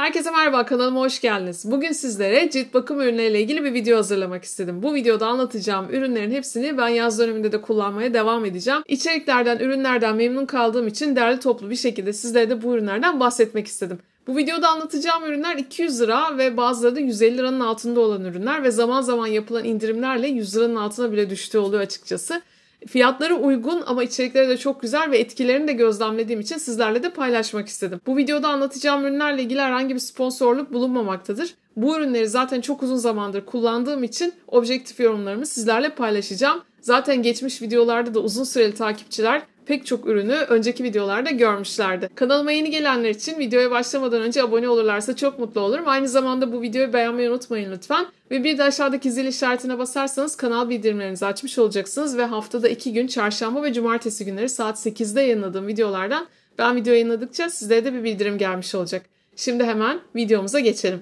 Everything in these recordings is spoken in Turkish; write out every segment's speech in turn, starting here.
Herkese merhaba, kanalıma hoş geldiniz. Bugün sizlere cilt bakım ürünleriyle ilgili bir video hazırlamak istedim. Bu videoda anlatacağım ürünlerin hepsini ben yaz döneminde de kullanmaya devam edeceğim. İçeriklerden, ürünlerden memnun kaldığım için derli toplu bir şekilde sizlere de bu ürünlerden bahsetmek istedim. Bu videoda anlatacağım ürünler 200 lira ve bazıları da 150 liranın altında olan ürünler ve zaman zaman yapılan indirimlerle 100 liranın altına bile düştüğü oluyor açıkçası. Fiyatları uygun ama içerikleri de çok güzel ve etkilerini de gözlemlediğim için sizlerle de paylaşmak istedim. Bu videoda anlatacağım ürünlerle ilgili herhangi bir sponsorluk bulunmamaktadır. Bu ürünleri zaten çok uzun zamandır kullandığım için objektif yorumlarımı sizlerle paylaşacağım. Zaten geçmiş videolarda da uzun süreli takipçiler pek çok ürünü önceki videolarda görmüşlerdi. Kanalıma yeni gelenler için videoya başlamadan önce abone olurlarsa çok mutlu olurum. Aynı zamanda bu videoyu beğenmeyi unutmayın lütfen. Ve bir de aşağıdaki zil işaretine basarsanız kanal bildirimlerinizi açmış olacaksınız ve haftada iki gün çarşamba ve cumartesi günleri saat 8'de yayınladığım videolardan ben video yayınladıkça sizlere de bir bildirim gelmiş olacak. Şimdi hemen videomuza geçelim.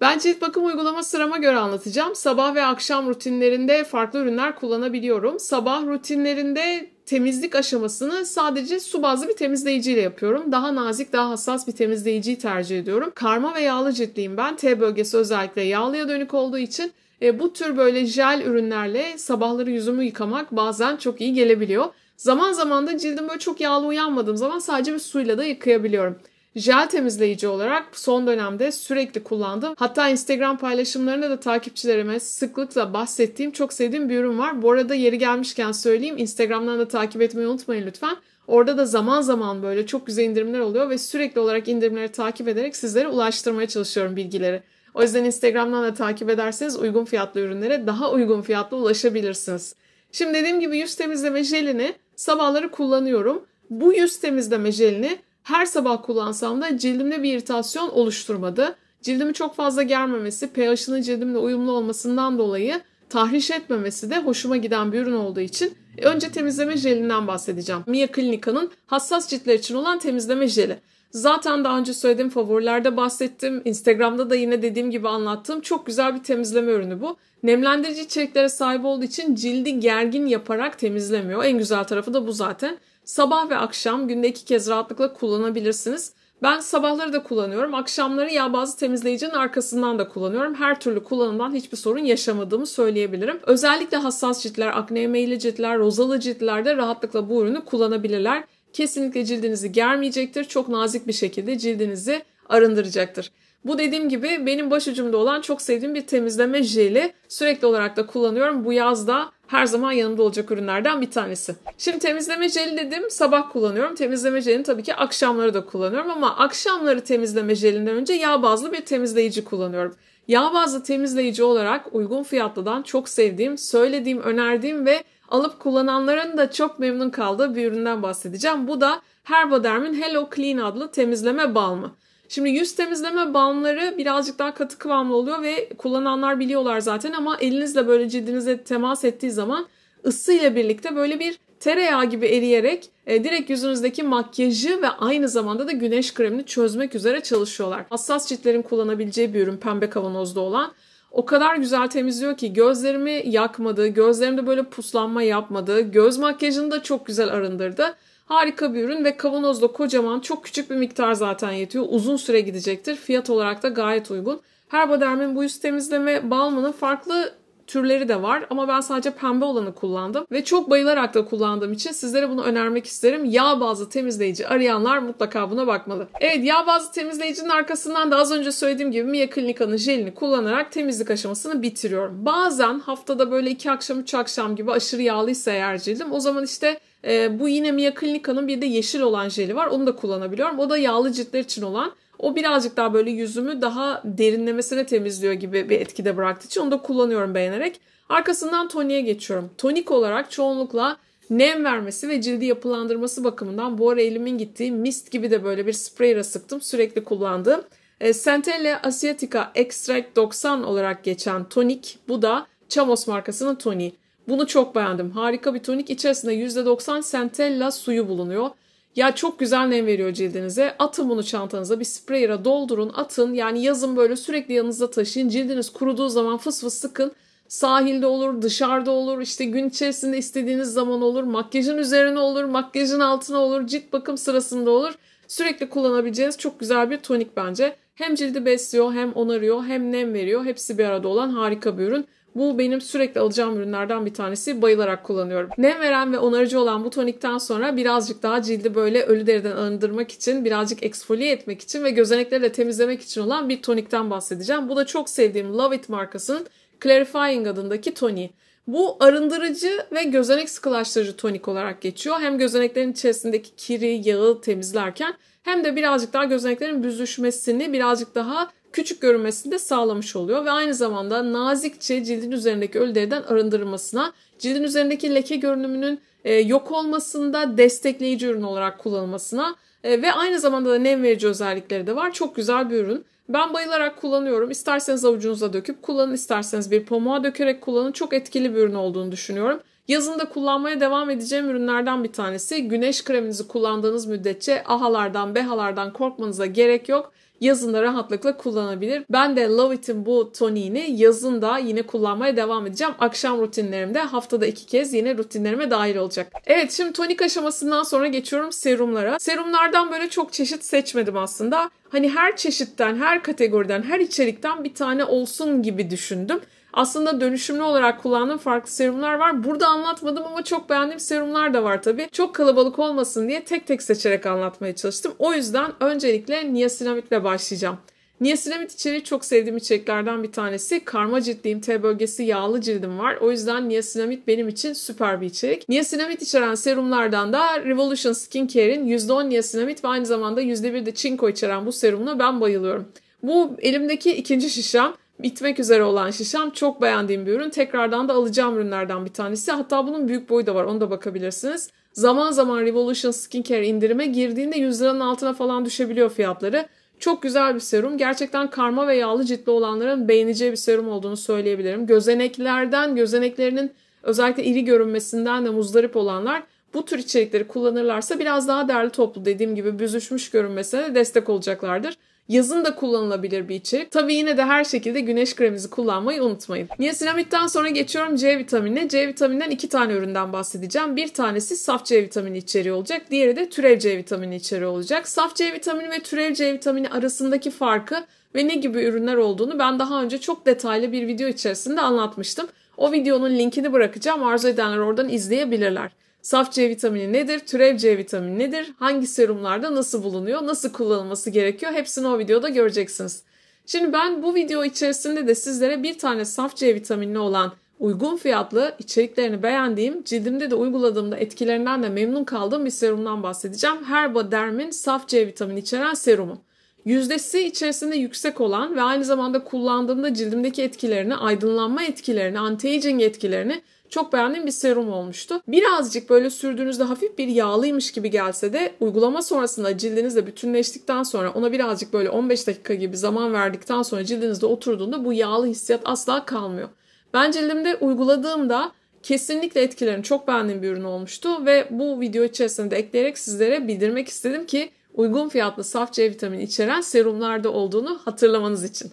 Ben cilt bakım uygulama sırama göre anlatacağım. Sabah ve akşam rutinlerinde farklı ürünler kullanabiliyorum. Sabah rutinlerinde temizlik aşamasını sadece su bazlı bir temizleyiciyle yapıyorum. Daha nazik, daha hassas bir temizleyiciyi tercih ediyorum. Karma ve yağlı ciltliyim ben. T bölgesi özellikle yağlıya dönük olduğu için e, bu tür böyle jel ürünlerle sabahları yüzümü yıkamak bazen çok iyi gelebiliyor. Zaman zaman da cildim böyle çok yağlı uyanmadığım zaman sadece bir suyla da yıkayabiliyorum jel temizleyici olarak son dönemde sürekli kullandım. Hatta Instagram paylaşımlarında da takipçilerime sıklıkla bahsettiğim, çok sevdiğim bir ürün var. Bu arada yeri gelmişken söyleyeyim. Instagram'dan da takip etmeyi unutmayın lütfen. Orada da zaman zaman böyle çok güzel indirimler oluyor ve sürekli olarak indirimleri takip ederek sizlere ulaştırmaya çalışıyorum bilgileri. O yüzden Instagram'dan da takip ederseniz uygun fiyatlı ürünlere daha uygun fiyatla ulaşabilirsiniz. Şimdi dediğim gibi yüz temizleme jelini sabahları kullanıyorum. Bu yüz temizleme jelini her sabah kullansam da cildimde bir iritasyon oluşturmadı. Cildimi çok fazla germemesi, pH'ının cildimle uyumlu olmasından dolayı tahriş etmemesi de hoşuma giden bir ürün olduğu için önce temizleme jelinden bahsedeceğim. Mia Clinica'nın hassas ciltler için olan temizleme jeli. Zaten daha önce söylediğim favorilerde bahsettim. Instagram'da da yine dediğim gibi anlattığım çok güzel bir temizleme ürünü bu. Nemlendirici içeriklere sahip olduğu için cildi gergin yaparak temizlemiyor. En güzel tarafı da bu zaten. Sabah ve akşam günde iki kez rahatlıkla kullanabilirsiniz. Ben sabahları da kullanıyorum. Akşamları yağ bazı temizleyicinin arkasından da kullanıyorum. Her türlü kullanımdan hiçbir sorun yaşamadığımı söyleyebilirim. Özellikle hassas ciltler, akne meyilli ciltler, rozalı ciltlerde rahatlıkla bu ürünü kullanabilirler. Kesinlikle cildinizi germeyecektir. Çok nazik bir şekilde cildinizi arındıracaktır. Bu dediğim gibi benim başucumda olan çok sevdiğim bir temizleme jeli. Sürekli olarak da kullanıyorum. Bu yaz da her zaman yanımda olacak ürünlerden bir tanesi. Şimdi temizleme jeli dedim sabah kullanıyorum. Temizleme jelini tabii ki akşamları da kullanıyorum ama akşamları temizleme jelinden önce yağ bazlı bir temizleyici kullanıyorum. Yağ bazlı temizleyici olarak uygun fiyatlıdan çok sevdiğim, söylediğim, önerdiğim ve alıp kullananların da çok memnun kaldığı bir üründen bahsedeceğim. Bu da Herboderm'in Hello Clean adlı temizleme balmı. Şimdi yüz temizleme balmları birazcık daha katı kıvamlı oluyor ve kullananlar biliyorlar zaten ama elinizle böyle cildinize temas ettiği zaman ısı ile birlikte böyle bir tereyağı gibi eriyerek e, direkt yüzünüzdeki makyajı ve aynı zamanda da güneş kremini çözmek üzere çalışıyorlar. Hassas ciltlerin kullanabileceği bir ürün pembe kavanozda olan. O kadar güzel temizliyor ki gözlerimi yakmadı, gözlerimde böyle puslanma yapmadı, göz makyajını da çok güzel arındırdı. Harika bir ürün ve kavanozda kocaman çok küçük bir miktar zaten yetiyor. Uzun süre gidecektir. Fiyat olarak da gayet uygun. Herboderm'in bu yüz temizleme balmının farklı türleri de var ama ben sadece pembe olanı kullandım ve çok bayılarak da kullandığım için sizlere bunu önermek isterim. Yağ bazlı temizleyici arayanlar mutlaka buna bakmalı. Evet yağ bazlı temizleyicinin arkasından da az önce söylediğim gibi Mia Clinica'nın jelini kullanarak temizlik aşamasını bitiriyorum. Bazen haftada böyle iki akşam üç akşam gibi aşırı yağlıysa eğer cildim o zaman işte e, bu yine Mia Clinica'nın bir de yeşil olan jeli var onu da kullanabiliyorum. O da yağlı ciltler için olan o birazcık daha böyle yüzümü daha derinlemesine temizliyor gibi bir etkide bıraktığı için onu da kullanıyorum beğenerek. Arkasından toniğe geçiyorum. Tonik olarak çoğunlukla nem vermesi ve cildi yapılandırması bakımından bu ara elimin gittiği mist gibi de böyle bir spreyla sıktım. Sürekli kullandığım e, Centella Asiatica Extract 90 olarak geçen tonik. Bu da Chamos markasının toniği. Bunu çok beğendim. Harika bir tonik. İçerisinde %90 Centella suyu bulunuyor. Ya çok güzel nem veriyor cildinize. Atın bunu çantanıza bir spreyera doldurun atın. Yani yazın böyle sürekli yanınızda taşıyın. Cildiniz kuruduğu zaman fıs fıs sıkın. Sahilde olur, dışarıda olur, işte gün içerisinde istediğiniz zaman olur. Makyajın üzerine olur, makyajın altına olur, cilt bakım sırasında olur. Sürekli kullanabileceğiniz çok güzel bir tonik bence. Hem cildi besliyor, hem onarıyor, hem nem veriyor. Hepsi bir arada olan harika bir ürün. Bu benim sürekli alacağım ürünlerden bir tanesi. Bayılarak kullanıyorum. Nem veren ve onarıcı olan bu tonikten sonra birazcık daha cildi böyle ölü deriden arındırmak için, birazcık eksfoliye etmek için ve gözenekleri de temizlemek için olan bir tonikten bahsedeceğim. Bu da çok sevdiğim Love It markasının Clarifying adındaki toniği. Bu arındırıcı ve gözenek sıkılaştırıcı tonik olarak geçiyor. Hem gözeneklerin içerisindeki kiri, yağı temizlerken hem de birazcık daha gözeneklerin büzüşmesini, birazcık daha küçük görünmesini de sağlamış oluyor ve aynı zamanda nazikçe cildin üzerindeki ölü deriden arındırılmasına, cildin üzerindeki leke görünümünün e, yok olmasında destekleyici ürün olarak kullanılmasına e, ve aynı zamanda da nem verici özellikleri de var. Çok güzel bir ürün. Ben bayılarak kullanıyorum. İsterseniz avucunuza döküp kullanın, isterseniz bir pomuğa dökerek kullanın. Çok etkili bir ürün olduğunu düşünüyorum. Yazın da kullanmaya devam edeceğim ürünlerden bir tanesi. Güneş kreminizi kullandığınız müddetçe ahalardan, behalardan korkmanıza gerek yok yazın da rahatlıkla kullanabilir. Ben de Love It'in bu toniğini yazın da yine kullanmaya devam edeceğim. Akşam rutinlerimde haftada iki kez yine rutinlerime dahil olacak. Evet şimdi tonik aşamasından sonra geçiyorum serumlara. Serumlardan böyle çok çeşit seçmedim aslında hani her çeşitten, her kategoriden, her içerikten bir tane olsun gibi düşündüm. Aslında dönüşümlü olarak kullandığım farklı serumlar var. Burada anlatmadım ama çok beğendiğim serumlar da var tabii. Çok kalabalık olmasın diye tek tek seçerek anlatmaya çalıştım. O yüzden öncelikle niasinamitle başlayacağım. Niasinamid içeriği çok sevdiğim içeriklerden bir tanesi. Karma ciltliyim, T bölgesi yağlı cildim var. O yüzden niasinamid benim için süper bir içerik. Niasinamid içeren serumlardan da Revolution Skincare'in %10 niasinamid ve aynı zamanda %1 de çinko içeren bu serumuna ben bayılıyorum. Bu elimdeki ikinci şişem bitmek üzere olan şişem. Çok beğendiğim bir ürün. Tekrardan da alacağım ürünlerden bir tanesi. Hatta bunun büyük boyu da var. Onu da bakabilirsiniz. Zaman zaman Revolution Skincare indirime girdiğinde 100 liranın altına falan düşebiliyor fiyatları. Çok güzel bir serum. Gerçekten karma ve yağlı ciltli olanların beğeneceği bir serum olduğunu söyleyebilirim. Gözeneklerden, gözeneklerinin özellikle iri görünmesinden de muzdarip olanlar bu tür içerikleri kullanırlarsa biraz daha derli toplu dediğim gibi büzüşmüş görünmesine de destek olacaklardır. Yazın da kullanılabilir bir içerik. Tabii yine de her şekilde güneş kreminizi kullanmayı unutmayın. Niasinamid'den sonra geçiyorum C vitaminine. C vitamininden iki tane üründen bahsedeceğim. Bir tanesi saf C vitamini içeriği olacak. Diğeri de türev C vitamini içeriği olacak. Saf C vitamini ve türev C vitamini arasındaki farkı ve ne gibi ürünler olduğunu ben daha önce çok detaylı bir video içerisinde anlatmıştım. O videonun linkini bırakacağım. Arzu edenler oradan izleyebilirler. Saf C vitamini nedir? Türev C vitamini nedir? Hangi serumlarda nasıl bulunuyor? Nasıl kullanılması gerekiyor? Hepsini o videoda göreceksiniz. Şimdi ben bu video içerisinde de sizlere bir tane saf C vitaminli olan uygun fiyatlı içeriklerini beğendiğim, cildimde de uyguladığımda etkilerinden de memnun kaldığım bir serumdan bahsedeceğim. Herba Derm'in saf C vitamini içeren serumu. Yüzdesi içerisinde yüksek olan ve aynı zamanda kullandığımda cildimdeki etkilerini, aydınlanma etkilerini, anti-aging etkilerini çok beğendiğim bir serum olmuştu. Birazcık böyle sürdüğünüzde hafif bir yağlıymış gibi gelse de uygulama sonrasında cildinizle bütünleştikten sonra ona birazcık böyle 15 dakika gibi zaman verdikten sonra cildinizde oturduğunda bu yağlı hissiyat asla kalmıyor. Ben cildimde uyguladığımda kesinlikle etkilerini çok beğendiğim bir ürün olmuştu ve bu video içerisinde de ekleyerek sizlere bildirmek istedim ki uygun fiyatlı saf C vitamini içeren serumlarda olduğunu hatırlamanız için.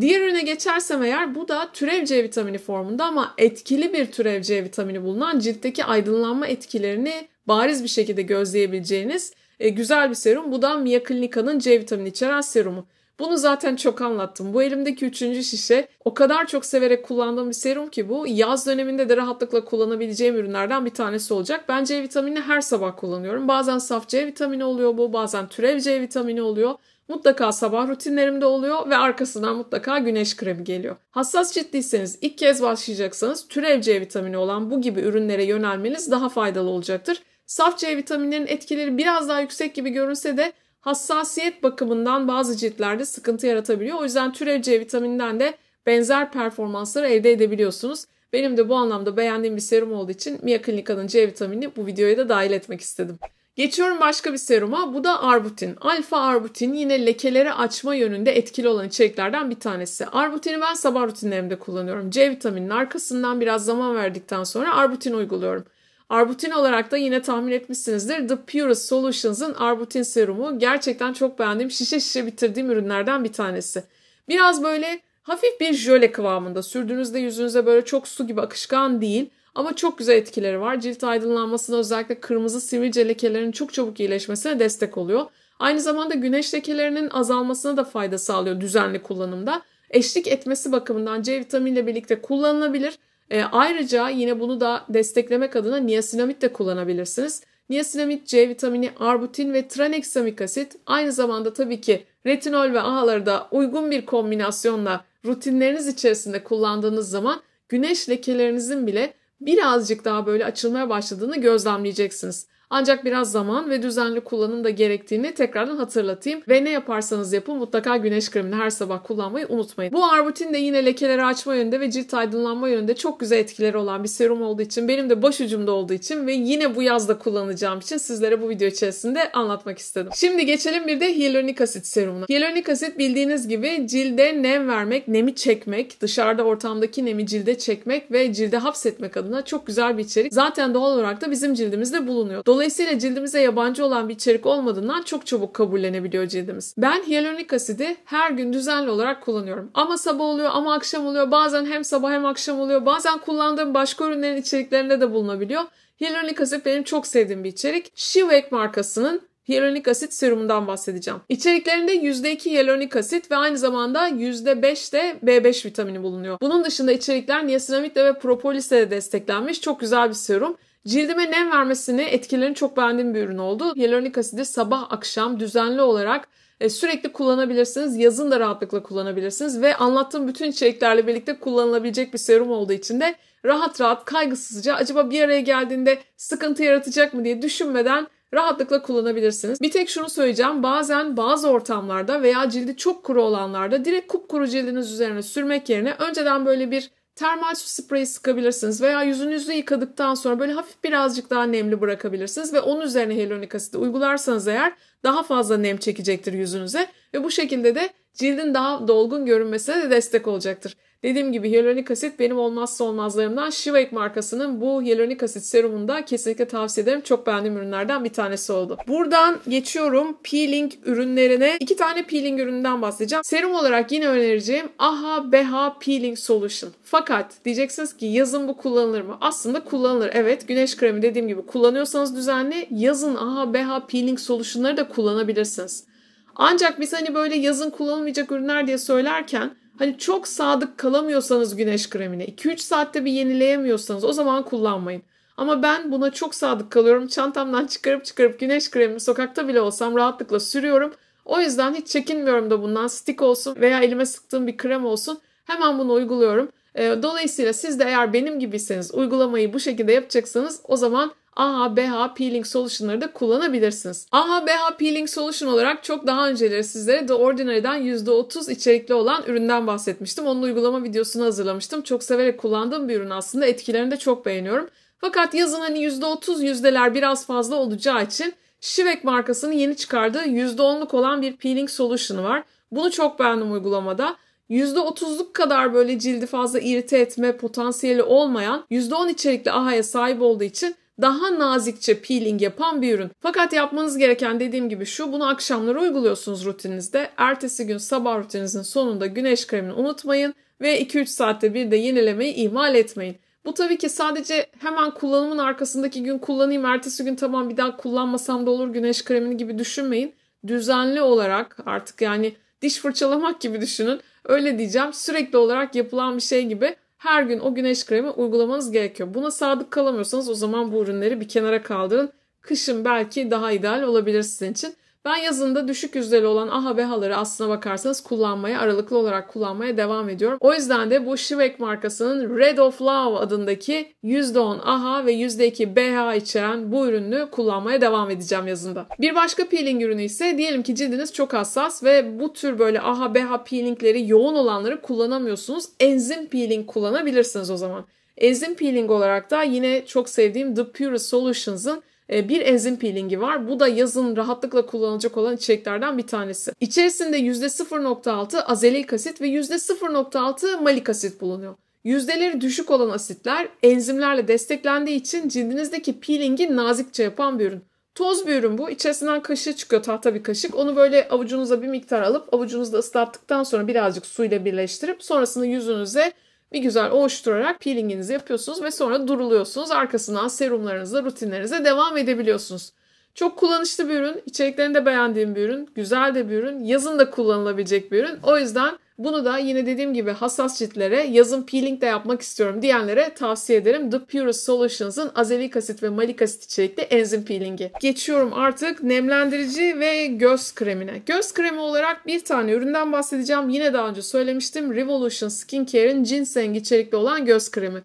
Diğer ürüne geçersem eğer bu da türev C vitamini formunda ama etkili bir türev C vitamini bulunan ciltteki aydınlanma etkilerini bariz bir şekilde gözleyebileceğiniz e, güzel bir serum. Bu da Mia Clinica'nın C vitamini içeren serumu. Bunu zaten çok anlattım. Bu elimdeki üçüncü şişe o kadar çok severek kullandığım bir serum ki bu yaz döneminde de rahatlıkla kullanabileceğim ürünlerden bir tanesi olacak. Ben C vitamini her sabah kullanıyorum. Bazen saf C vitamini oluyor bu, bazen türev C vitamini oluyor. Mutlaka sabah rutinlerimde oluyor ve arkasından mutlaka güneş kremi geliyor. Hassas ciddiyseniz ilk kez başlayacaksanız türev C vitamini olan bu gibi ürünlere yönelmeniz daha faydalı olacaktır. Saf C vitamininin etkileri biraz daha yüksek gibi görünse de hassasiyet bakımından bazı ciltlerde sıkıntı yaratabiliyor. O yüzden türev C vitamininden de benzer performansları elde edebiliyorsunuz. Benim de bu anlamda beğendiğim bir serum olduğu için Mia Clinica'nın C vitamini bu videoya da dahil etmek istedim. Geçiyorum başka bir seruma. Bu da arbutin. Alfa arbutin yine lekeleri açma yönünde etkili olan içeriklerden bir tanesi. Arbutini ben sabah rutinlerimde kullanıyorum. C vitamininin arkasından biraz zaman verdikten sonra arbutin uyguluyorum. Arbutin olarak da yine tahmin etmişsinizdir. The Purest Solutions'ın arbutin serumu gerçekten çok beğendiğim, şişe şişe bitirdiğim ürünlerden bir tanesi. Biraz böyle hafif bir jöle kıvamında sürdüğünüzde yüzünüze böyle çok su gibi akışkan değil ama çok güzel etkileri var. Cilt aydınlanmasına özellikle kırmızı sivilce lekelerinin çok çabuk iyileşmesine destek oluyor. Aynı zamanda güneş lekelerinin azalmasına da fayda sağlıyor düzenli kullanımda. Eşlik etmesi bakımından C vitaminiyle birlikte kullanılabilir. E, ayrıca yine bunu da desteklemek adına niasinamid de kullanabilirsiniz. Niasinamid, C vitamini, arbutin ve tranexamik asit aynı zamanda tabii ki retinol ve ağları da uygun bir kombinasyonla rutinleriniz içerisinde kullandığınız zaman güneş lekelerinizin bile birazcık daha böyle açılmaya başladığını gözlemleyeceksiniz. Ancak biraz zaman ve düzenli kullanım da gerektiğini tekrardan hatırlatayım. Ve ne yaparsanız yapın mutlaka güneş kremini her sabah kullanmayı unutmayın. Bu arbutin de yine lekeleri açma yönünde ve cilt aydınlanma yönünde çok güzel etkileri olan bir serum olduğu için benim de başucumda olduğu için ve yine bu yazda kullanacağım için sizlere bu video içerisinde anlatmak istedim. Şimdi geçelim bir de hyaluronik asit serumuna. Hyaluronik asit bildiğiniz gibi cilde nem vermek, nemi çekmek, dışarıda ortamdaki nemi cilde çekmek ve cilde hapsetmek adına çok güzel bir içerik. Zaten doğal olarak da bizim cildimizde bulunuyor. Dolayısıyla cildimize yabancı olan bir içerik olmadığından çok çabuk kabullenebiliyor cildimiz. Ben hyaluronik asidi her gün düzenli olarak kullanıyorum. Ama sabah oluyor ama akşam oluyor. Bazen hem sabah hem akşam oluyor. Bazen kullandığım başka ürünlerin içeriklerinde de bulunabiliyor. Hyaluronik asit benim çok sevdiğim bir içerik. Shivek markasının hyaluronik asit serumundan bahsedeceğim. İçeriklerinde %2 hyaluronik asit ve aynı zamanda %5 de B5 vitamini bulunuyor. Bunun dışında içerikler niasinamidle ve propolisle de desteklenmiş çok güzel bir serum. Cildime nem vermesini etkilerini çok beğendiğim bir ürün oldu. Hyaluronik asidi sabah akşam düzenli olarak e, sürekli kullanabilirsiniz. Yazın da rahatlıkla kullanabilirsiniz ve anlattığım bütün içeriklerle birlikte kullanılabilecek bir serum olduğu için de rahat rahat kaygısızca acaba bir araya geldiğinde sıkıntı yaratacak mı diye düşünmeden rahatlıkla kullanabilirsiniz. Bir tek şunu söyleyeceğim. Bazen bazı ortamlarda veya cildi çok kuru olanlarda direkt kupkuru cildiniz üzerine sürmek yerine önceden böyle bir termal su spreyi sıkabilirsiniz veya yüzünüzü yıkadıktan sonra böyle hafif birazcık daha nemli bırakabilirsiniz ve onun üzerine hyaluronik asidi uygularsanız eğer daha fazla nem çekecektir yüzünüze ve bu şekilde de cildin daha dolgun görünmesine de destek olacaktır. Dediğim gibi hyaluronik asit benim olmazsa olmazlarımdan. Shivake markasının bu hyaluronik asit serumunu da kesinlikle tavsiye ederim. Çok beğendiğim ürünlerden bir tanesi oldu. Buradan geçiyorum peeling ürünlerine. İki tane peeling üründen bahsedeceğim. Serum olarak yine önereceğim AHA BHA Peeling Solution. Fakat diyeceksiniz ki yazın bu kullanılır mı? Aslında kullanılır. Evet güneş kremi dediğim gibi kullanıyorsanız düzenli yazın AHA BHA Peeling Solution'ları da kullanabilirsiniz. Ancak biz hani böyle yazın kullanılmayacak ürünler diye söylerken hani çok sadık kalamıyorsanız güneş kremine 2-3 saatte bir yenileyemiyorsanız o zaman kullanmayın. Ama ben buna çok sadık kalıyorum. Çantamdan çıkarıp çıkarıp güneş kremimi sokakta bile olsam rahatlıkla sürüyorum. O yüzden hiç çekinmiyorum da bundan. stick olsun veya elime sıktığım bir krem olsun. Hemen bunu uyguluyorum. Ee, dolayısıyla siz de eğer benim gibiyseniz uygulamayı bu şekilde yapacaksanız o zaman AHA, BH peeling solution'ları da kullanabilirsiniz. AHA, BH peeling solution olarak çok daha önceleri sizlere The Ordinary'den %30 içerikli olan üründen bahsetmiştim. Onun uygulama videosunu hazırlamıştım. Çok severek kullandığım bir ürün aslında. Etkilerini de çok beğeniyorum. Fakat yazın hani %30 yüzdeler biraz fazla olacağı için Şivek markasının yeni çıkardığı %10'luk olan bir peeling solution'ı var. Bunu çok beğendim uygulamada. %30'luk kadar böyle cildi fazla irite etme potansiyeli olmayan %10 içerikli AHA'ya sahip olduğu için daha nazikçe peeling yapan bir ürün. Fakat yapmanız gereken dediğim gibi şu bunu akşamları uyguluyorsunuz rutininizde. Ertesi gün sabah rutininizin sonunda güneş kremini unutmayın ve 2-3 saatte bir de yenilemeyi ihmal etmeyin. Bu tabii ki sadece hemen kullanımın arkasındaki gün kullanayım, ertesi gün tamam bir daha kullanmasam da olur güneş kremini gibi düşünmeyin. Düzenli olarak artık yani diş fırçalamak gibi düşünün. Öyle diyeceğim sürekli olarak yapılan bir şey gibi her gün o güneş kremi uygulamanız gerekiyor. Buna sadık kalamıyorsanız o zaman bu ürünleri bir kenara kaldırın. Kışın belki daha ideal olabilir sizin için. Ben yazında düşük yüzdeli olan AHA ve ha'ları aslına bakarsanız kullanmaya, aralıklı olarak kullanmaya devam ediyorum. O yüzden de bu Shivek markasının Red of Love adındaki %10 AHA ve %2 BHA içeren bu ürünü kullanmaya devam edeceğim yazında. Bir başka peeling ürünü ise diyelim ki cildiniz çok hassas ve bu tür böyle AHA BHA peelingleri yoğun olanları kullanamıyorsunuz. Enzim peeling kullanabilirsiniz o zaman. Enzim peeling olarak da yine çok sevdiğim The Pure Solutions'ın ee, bir enzim peelingi var. Bu da yazın rahatlıkla kullanılacak olan içeriklerden bir tanesi. İçerisinde %0.6 azelik asit ve %0.6 malik asit bulunuyor. Yüzdeleri düşük olan asitler enzimlerle desteklendiği için cildinizdeki peelingi nazikçe yapan bir ürün. Toz bir ürün bu. İçerisinden kaşığı çıkıyor tahta bir kaşık. Onu böyle avucunuza bir miktar alıp avucunuzda ıslattıktan sonra birazcık suyla birleştirip sonrasında yüzünüze bir güzel oluşturarak peelinginizi yapıyorsunuz ve sonra duruluyorsunuz. Arkasından serumlarınıza, rutinlerinize devam edebiliyorsunuz. Çok kullanışlı bir ürün, içeriklerini de beğendiğim bir ürün, güzel de bir ürün, yazın da kullanılabilecek bir ürün. O yüzden bunu da yine dediğim gibi hassas ciltlere yazın peeling de yapmak istiyorum diyenlere tavsiye ederim. The Purest Solutions'ın azelik asit ve malik asit içerikli enzim peelingi. Geçiyorum artık nemlendirici ve göz kremine. Göz kremi olarak bir tane üründen bahsedeceğim. Yine daha önce söylemiştim. Revolution Skincare'in ginseng içerikli olan göz kremi.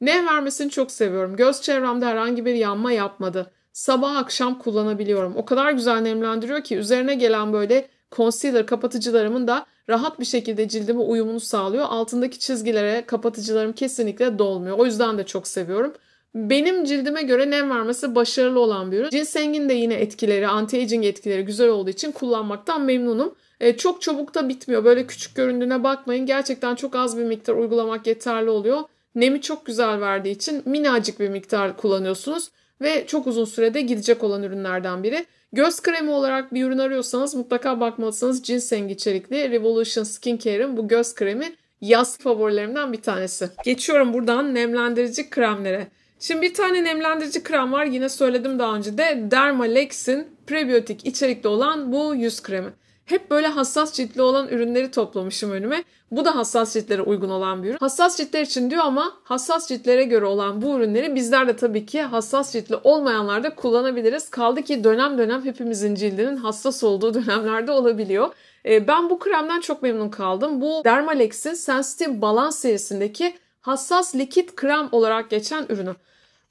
Nem vermesini çok seviyorum. Göz çevremde herhangi bir yanma yapmadı. Sabah akşam kullanabiliyorum. O kadar güzel nemlendiriyor ki üzerine gelen böyle concealer kapatıcılarımın da rahat bir şekilde cildime uyumunu sağlıyor. Altındaki çizgilere kapatıcılarım kesinlikle dolmuyor. O yüzden de çok seviyorum. Benim cildime göre nem vermesi başarılı olan bir ürün. Ginseng'in de yine etkileri, anti-aging etkileri güzel olduğu için kullanmaktan memnunum. E, çok çabuk da bitmiyor. Böyle küçük göründüğüne bakmayın. Gerçekten çok az bir miktar uygulamak yeterli oluyor. Nemi çok güzel verdiği için minacık bir miktar kullanıyorsunuz ve çok uzun sürede gidecek olan ürünlerden biri. Göz kremi olarak bir ürün arıyorsanız mutlaka bakmalısınız. Ginseng içerikli Revolution Skincare'in bu göz kremi yaz favorilerimden bir tanesi. Geçiyorum buradan nemlendirici kremlere. Şimdi bir tane nemlendirici krem var. Yine söyledim daha önce de Dermalex'in prebiyotik içerikli olan bu yüz kremi. Hep böyle hassas ciltli olan ürünleri toplamışım önüme. Bu da hassas ciltlere uygun olan bir ürün. Hassas ciltler için diyor ama hassas ciltlere göre olan bu ürünleri bizler de tabii ki hassas ciltli olmayanlar da kullanabiliriz. Kaldı ki dönem dönem hepimizin cildinin hassas olduğu dönemlerde olabiliyor. Ee, ben bu kremden çok memnun kaldım. Bu Dermalex'in Sensitive Balance serisindeki hassas likit krem olarak geçen ürünü.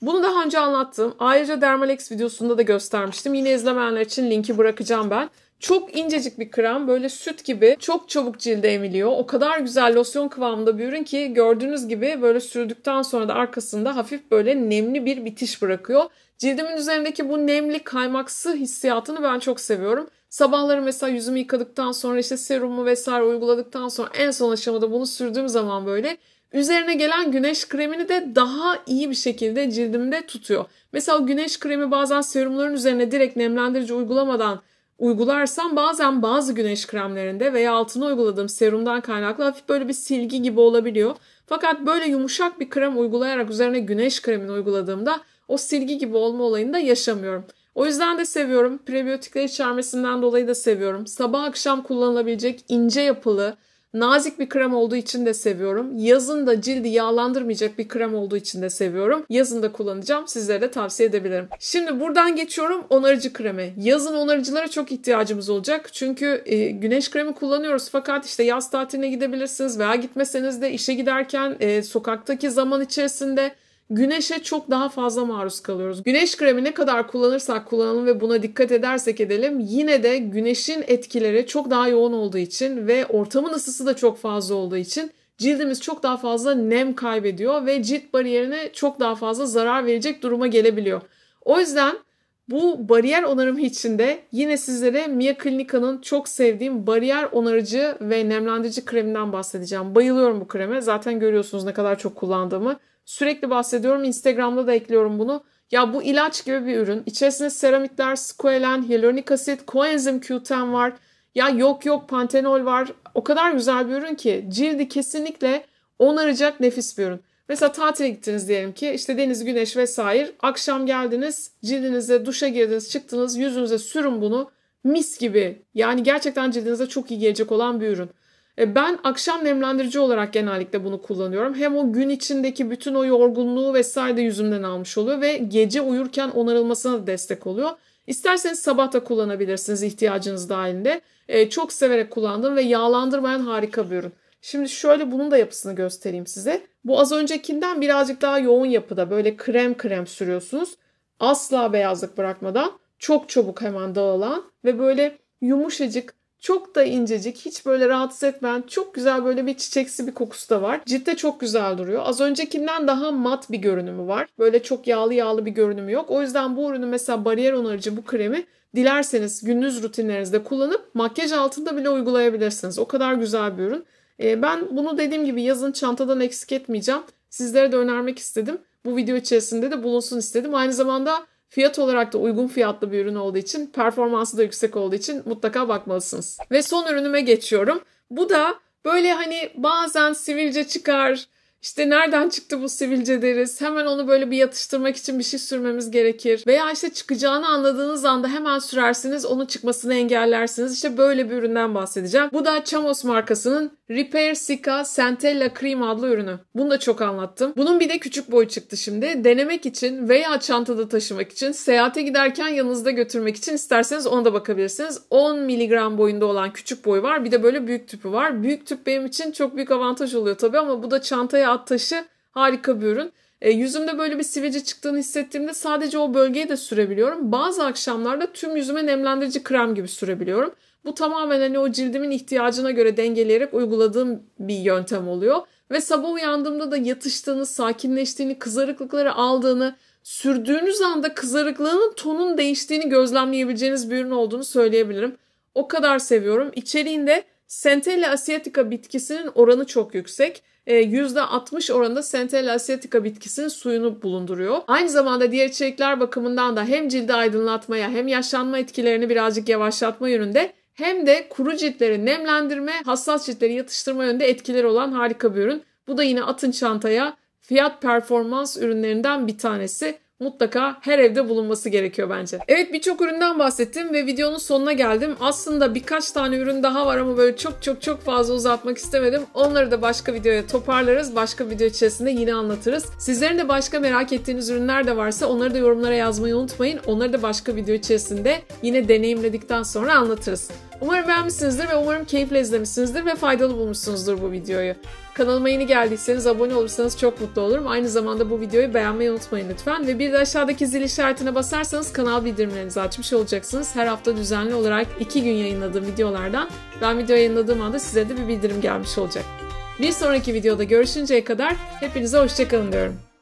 Bunu daha önce anlattım. Ayrıca Dermalex videosunda da göstermiştim. Yine izlemeyenler için linki bırakacağım ben. Çok incecik bir krem böyle süt gibi çok çabuk cilde emiliyor. O kadar güzel losyon kıvamında bir ürün ki gördüğünüz gibi böyle sürdükten sonra da arkasında hafif böyle nemli bir bitiş bırakıyor. Cildimin üzerindeki bu nemli kaymaksı hissiyatını ben çok seviyorum. Sabahları mesela yüzümü yıkadıktan sonra işte serumu vesaire uyguladıktan sonra en son aşamada bunu sürdüğüm zaman böyle Üzerine gelen güneş kremini de daha iyi bir şekilde cildimde tutuyor. Mesela güneş kremi bazen serumların üzerine direkt nemlendirici uygulamadan uygularsam bazen bazı güneş kremlerinde veya altına uyguladığım serumdan kaynaklı hafif böyle bir silgi gibi olabiliyor. Fakat böyle yumuşak bir krem uygulayarak üzerine güneş kremini uyguladığımda o silgi gibi olma olayını da yaşamıyorum. O yüzden de seviyorum. Prebiyotikler içermesinden dolayı da seviyorum. Sabah akşam kullanılabilecek ince yapılı, Nazik bir krem olduğu için de seviyorum. Yazın da cildi yağlandırmayacak bir krem olduğu için de seviyorum. Yazın da kullanacağım. Sizlere de tavsiye edebilirim. Şimdi buradan geçiyorum onarıcı kreme. Yazın onarıcılara çok ihtiyacımız olacak. Çünkü e, güneş kremi kullanıyoruz fakat işte yaz tatiline gidebilirsiniz veya gitmeseniz de işe giderken e, sokaktaki zaman içerisinde güneşe çok daha fazla maruz kalıyoruz. Güneş kremi ne kadar kullanırsak kullanalım ve buna dikkat edersek edelim yine de güneşin etkileri çok daha yoğun olduğu için ve ortamın ısısı da çok fazla olduğu için cildimiz çok daha fazla nem kaybediyor ve cilt bariyerine çok daha fazla zarar verecek duruma gelebiliyor. O yüzden bu bariyer onarımı de yine sizlere Mia Clinica'nın çok sevdiğim bariyer onarıcı ve nemlendirici kreminden bahsedeceğim. Bayılıyorum bu kreme. Zaten görüyorsunuz ne kadar çok kullandığımı. Sürekli bahsediyorum. Instagram'da da ekliyorum bunu. Ya bu ilaç gibi bir ürün. İçerisinde seramitler, squalen, hyaluronik asit, koenzim Q10 var. Ya yok yok pantenol var. O kadar güzel bir ürün ki cildi kesinlikle onaracak nefis bir ürün. Mesela tatile gittiniz diyelim ki işte deniz, güneş vesaire. Akşam geldiniz cildinize duşa girdiniz çıktınız yüzünüze sürün bunu mis gibi. Yani gerçekten cildinize çok iyi gelecek olan bir ürün. E, ben akşam nemlendirici olarak genellikle bunu kullanıyorum. Hem o gün içindeki bütün o yorgunluğu vesaire de yüzümden almış oluyor ve gece uyurken onarılmasına da destek oluyor. İsterseniz sabah da kullanabilirsiniz ihtiyacınız dahilinde. E, çok severek kullandım ve yağlandırmayan harika bir ürün. Şimdi şöyle bunun da yapısını göstereyim size. Bu az öncekinden birazcık daha yoğun yapıda böyle krem krem sürüyorsunuz. Asla beyazlık bırakmadan çok çabuk hemen dağılan ve böyle yumuşacık çok da incecik, hiç böyle rahatsız etmeyen, çok güzel böyle bir çiçeksi bir kokusu da var. Ciltte çok güzel duruyor. Az öncekinden daha mat bir görünümü var. Böyle çok yağlı yağlı bir görünümü yok. O yüzden bu ürünü mesela bariyer onarıcı bu kremi dilerseniz gündüz rutinlerinizde kullanıp makyaj altında bile uygulayabilirsiniz. O kadar güzel bir ürün. Ee, ben bunu dediğim gibi yazın çantadan eksik etmeyeceğim. Sizlere de önermek istedim. Bu video içerisinde de bulunsun istedim. Aynı zamanda Fiyat olarak da uygun fiyatlı bir ürün olduğu için, performansı da yüksek olduğu için mutlaka bakmalısınız. Ve son ürünüme geçiyorum. Bu da böyle hani bazen sivilce çıkar, işte nereden çıktı bu sivilce deriz. Hemen onu böyle bir yatıştırmak için bir şey sürmemiz gerekir. Veya işte çıkacağını anladığınız anda hemen sürersiniz. Onun çıkmasını engellersiniz. İşte böyle bir üründen bahsedeceğim. Bu da Chamos markasının Repair Sika Centella Cream adlı ürünü. Bunu da çok anlattım. Bunun bir de küçük boyu çıktı şimdi. Denemek için veya çantada taşımak için, seyahate giderken yanınızda götürmek için isterseniz ona da bakabilirsiniz. 10 miligram boyunda olan küçük boy var. Bir de böyle büyük tüpü var. Büyük tüp benim için çok büyük avantaj oluyor tabii ama bu da çantaya at taşı harika bir ürün. E, yüzümde böyle bir sivilce çıktığını hissettiğimde sadece o bölgeyi de sürebiliyorum. Bazı akşamlarda tüm yüzüme nemlendirici krem gibi sürebiliyorum. Bu tamamen hani o cildimin ihtiyacına göre dengeleyerek uyguladığım bir yöntem oluyor. Ve sabah uyandığımda da yatıştığını, sakinleştiğini, kızarıklıkları aldığını, sürdüğünüz anda kızarıklığının tonun değiştiğini gözlemleyebileceğiniz bir ürün olduğunu söyleyebilirim. O kadar seviyorum. İçeriğinde Centella asiatica bitkisinin oranı çok yüksek. %60 ee, oranında Centella asiatica bitkisinin suyunu bulunduruyor. Aynı zamanda diğer içerikler bakımından da hem cildi aydınlatmaya hem yaşlanma etkilerini birazcık yavaşlatma yönünde hem de kuru ciltleri nemlendirme, hassas ciltleri yatıştırma yönünde etkileri olan harika bir ürün. Bu da yine atın çantaya fiyat performans ürünlerinden bir tanesi mutlaka her evde bulunması gerekiyor bence. Evet birçok üründen bahsettim ve videonun sonuna geldim. Aslında birkaç tane ürün daha var ama böyle çok çok çok fazla uzatmak istemedim. Onları da başka videoya toparlarız. Başka video içerisinde yine anlatırız. Sizlerin de başka merak ettiğiniz ürünler de varsa onları da yorumlara yazmayı unutmayın. Onları da başka video içerisinde yine deneyimledikten sonra anlatırız. Umarım beğenmişsinizdir ve umarım keyifle izlemişsinizdir ve faydalı bulmuşsunuzdur bu videoyu. Kanalıma yeni geldiyseniz abone olursanız çok mutlu olurum. Aynı zamanda bu videoyu beğenmeyi unutmayın lütfen. Ve bir de aşağıdaki zil işaretine basarsanız kanal bildirimlerinizi açmış olacaksınız. Her hafta düzenli olarak 2 gün yayınladığım videolardan ben video yayınladığım anda size de bir bildirim gelmiş olacak. Bir sonraki videoda görüşünceye kadar hepinize hoşçakalın diyorum.